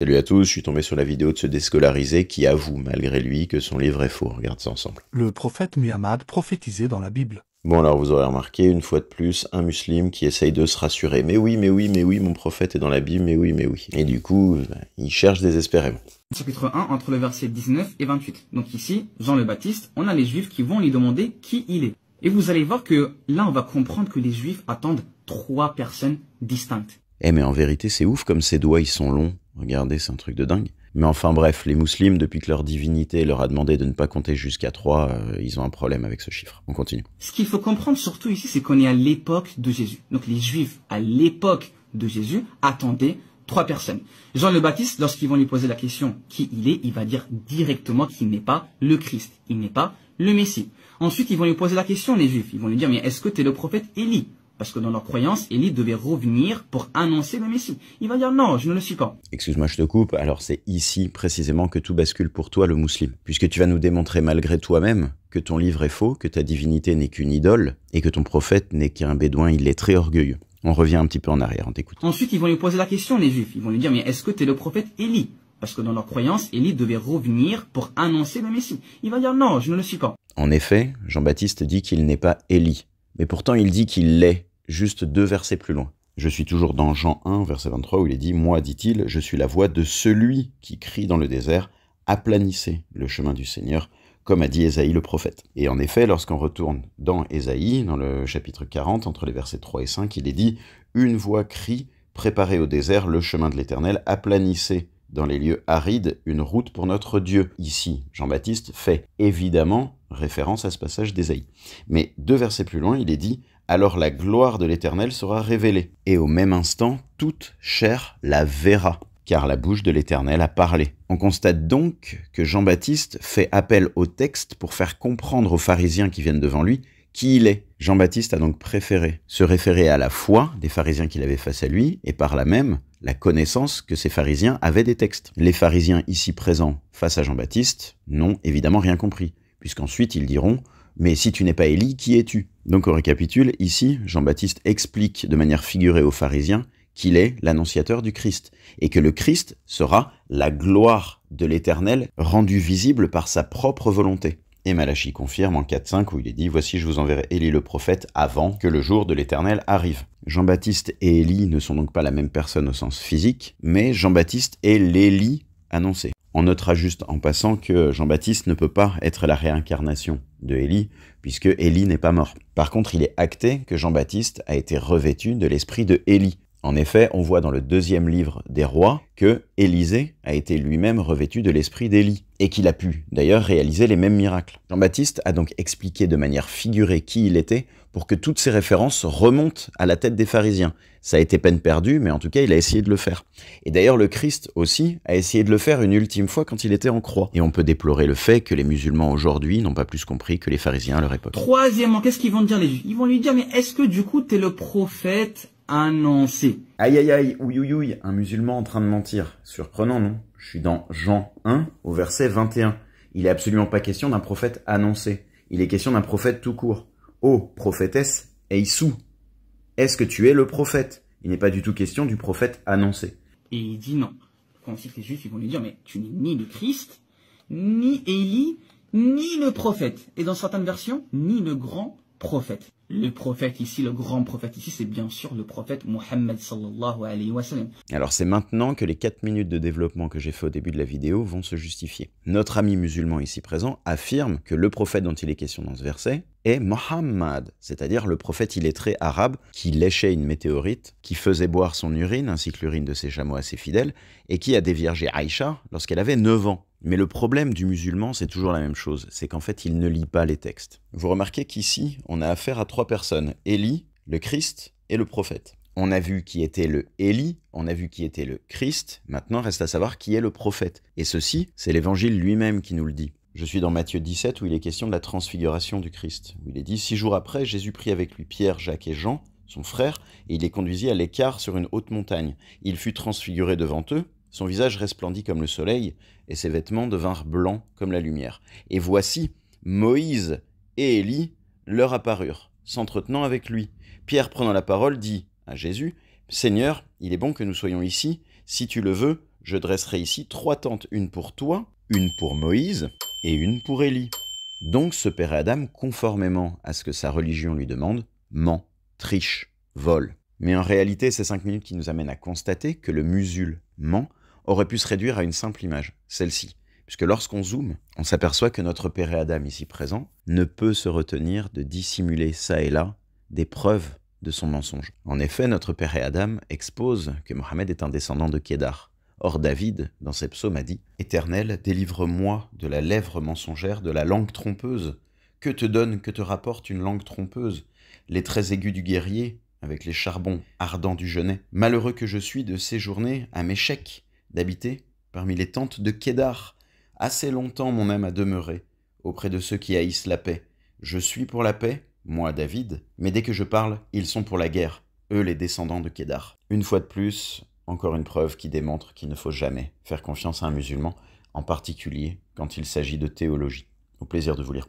Salut à tous, je suis tombé sur la vidéo de ce déscolarisé qui avoue, malgré lui, que son livre est faux. Regarde ça ensemble. Le prophète Muhammad prophétisé dans la Bible. Bon alors vous aurez remarqué, une fois de plus, un musulman qui essaye de se rassurer. Mais oui, mais oui, mais oui, mon prophète est dans la Bible, mais oui, mais oui. Et du coup, bah, il cherche désespérément. Chapitre 1, entre le verset 19 et 28. Donc ici, Jean le Baptiste, on a les juifs qui vont lui demander qui il est. Et vous allez voir que là, on va comprendre que les juifs attendent trois personnes distinctes. Eh mais en vérité, c'est ouf comme ses doigts, ils sont longs. Regardez, c'est un truc de dingue. Mais enfin bref, les musulmans, depuis que leur divinité leur a demandé de ne pas compter jusqu'à 3, euh, ils ont un problème avec ce chiffre. On continue. Ce qu'il faut comprendre surtout ici, c'est qu'on est à l'époque de Jésus. Donc les juifs, à l'époque de Jésus, attendaient trois personnes. Jean le Baptiste, lorsqu'ils vont lui poser la question qui il est, il va dire directement qu'il n'est pas le Christ, il n'est pas le Messie. Ensuite, ils vont lui poser la question, les juifs. Ils vont lui dire, mais est-ce que tu es le prophète Élie parce que dans leur croyance, Élie devait revenir pour annoncer le Messie. Il va dire non, je ne le suis pas. Excuse-moi, je te coupe. Alors c'est ici précisément que tout bascule pour toi, le musulman. Puisque tu vas nous démontrer malgré toi-même que ton livre est faux, que ta divinité n'est qu'une idole et que ton prophète n'est qu'un bédouin Il est très orgueilleux. On revient un petit peu en arrière, on t'écoute. Ensuite, ils vont lui poser la question, les juifs. Ils vont lui dire, mais est-ce que tu es le prophète Élie parce que dans leur croyance, Élie devait revenir pour annoncer le Messie. Il va dire non, je ne le suis pas. En effet, Jean-Baptiste dit qu'il n'est pas Élie, mais pourtant il dit qu'il l'est, juste deux versets plus loin. Je suis toujours dans Jean 1, verset 23, où il est dit Moi, dit-il, je suis la voix de celui qui crie dans le désert, aplanissez le chemin du Seigneur, comme a dit Esaïe le prophète. Et en effet, lorsqu'on retourne dans Esaïe, dans le chapitre 40, entre les versets 3 et 5, il est dit Une voix crie, préparez au désert le chemin de l'Éternel, aplanissez dans les lieux arides, une route pour notre Dieu. Ici, Jean-Baptiste fait évidemment référence à ce passage d'Ésaïe. Mais deux versets plus loin, il est dit alors la gloire de l'Éternel sera révélée, et au même instant toute chair la verra, car la bouche de l'Éternel a parlé. On constate donc que Jean-Baptiste fait appel au texte pour faire comprendre aux pharisiens qui viennent devant lui qui il est. Jean-Baptiste a donc préféré se référer à la foi des pharisiens qu'il avait face à lui, et par là même la connaissance que ces pharisiens avaient des textes. Les pharisiens ici présents face à Jean-Baptiste n'ont évidemment rien compris, puisqu'ensuite ils diront Mais si tu n'es pas Élie, qui es-tu Donc on récapitule, ici, Jean-Baptiste explique de manière figurée aux pharisiens qu'il est l'annonciateur du Christ, et que le Christ sera la gloire de l'Éternel rendue visible par sa propre volonté. Et confirme en 4.5 où il est dit Voici, je vous enverrai Élie le prophète avant que le jour de l'Éternel arrive. Jean-Baptiste et Élie ne sont donc pas la même personne au sens physique, mais Jean-Baptiste est l'Élie annoncé. On notera juste en passant que Jean-Baptiste ne peut pas être la réincarnation de Élie, puisque Élie n'est pas mort. Par contre, il est acté que Jean-Baptiste a été revêtu de l'esprit de Élie. En effet, on voit dans le deuxième livre des rois que Élisée a été lui-même revêtu de l'esprit d'Élie, et qu'il a pu d'ailleurs réaliser les mêmes miracles. Jean-Baptiste a donc expliqué de manière figurée qui il était pour que toutes ces références remontent à la tête des pharisiens. Ça a été peine perdue, mais en tout cas, il a essayé de le faire. Et d'ailleurs, le Christ aussi a essayé de le faire une ultime fois quand il était en croix. Et on peut déplorer le fait que les musulmans aujourd'hui n'ont pas plus compris que les pharisiens à leur époque. Troisièmement, qu'est-ce qu'ils vont dire les juifs Ils vont lui dire, mais est-ce que du coup, t'es le prophète annoncé. Aïe aïe aïe, ouïe un musulman en train de mentir. Surprenant, non Je suis dans Jean 1 au verset 21. Il n'est absolument pas question d'un prophète annoncé. Il est question d'un prophète tout court. Ô prophétesse, Eissou, est-ce que tu es le prophète Il n'est pas du tout question du prophète annoncé. Et il dit non. Quand on cite les ils vont lui dire, mais tu n'es ni le Christ, ni Élie, ni le prophète. Et dans certaines versions, ni le grand prophète. Le prophète ici, le grand prophète ici, c'est bien sûr le prophète Mohammed Alors c'est maintenant que les 4 minutes de développement que j'ai fait au début de la vidéo vont se justifier. Notre ami musulman ici présent affirme que le prophète dont il est question dans ce verset est Mohammed, c'est-à-dire le prophète illettré arabe qui léchait une météorite, qui faisait boire son urine ainsi que l'urine de ses chameaux à ses fidèles, et qui a déviergé Aïcha lorsqu'elle avait 9 ans. Mais le problème du musulman, c'est toujours la même chose, c'est qu'en fait, il ne lit pas les textes. Vous remarquez qu'ici, on a affaire à trois personnes, Élie, le Christ et le prophète. On a vu qui était le Élie, on a vu qui était le Christ, maintenant reste à savoir qui est le prophète. Et ceci, c'est l'évangile lui-même qui nous le dit. Je suis dans Matthieu 17 où il est question de la transfiguration du Christ, où il est dit Six jours après, Jésus prit avec lui Pierre, Jacques et Jean, son frère, et il les conduisit à l'écart sur une haute montagne. Il fut transfiguré devant eux, son visage resplendit comme le soleil, et ses vêtements devinrent blancs comme la lumière. Et voici, Moïse et Élie leur apparurent, s'entretenant avec lui. Pierre, prenant la parole, dit à Jésus, Seigneur, il est bon que nous soyons ici, si tu le veux, je dresserai ici trois tentes, une pour toi, une pour Moïse et une pour Élie. Donc ce père Adam, conformément à ce que sa religion lui demande, ment, triche, vole. Mais en réalité, ces cinq minutes qui nous amènent à constater que le musulman aurait pu se réduire à une simple image, celle-ci. Puisque lorsqu'on zoome, on s'aperçoit que notre père et Adam ici présent ne peut se retenir de dissimuler ça et là des preuves de son mensonge. En effet, notre père et Adam expose que Mohammed est un descendant de Kedar. Or David, dans ses psaumes, a dit « Éternel, délivre-moi de la lèvre mensongère, de la langue trompeuse. Que te donne, que te rapporte une langue trompeuse Les traits aigus du guerrier, avec les charbons ardents du genêt. Malheureux que je suis de séjourner à mes chèques. » d'habiter parmi les tentes de Kédar. Assez longtemps mon âme a demeuré auprès de ceux qui haïssent la paix. Je suis pour la paix, moi David, mais dès que je parle, ils sont pour la guerre, eux les descendants de Kédar. Une fois de plus, encore une preuve qui démontre qu'il ne faut jamais faire confiance à un musulman, en particulier quand il s'agit de théologie. Au plaisir de vous lire.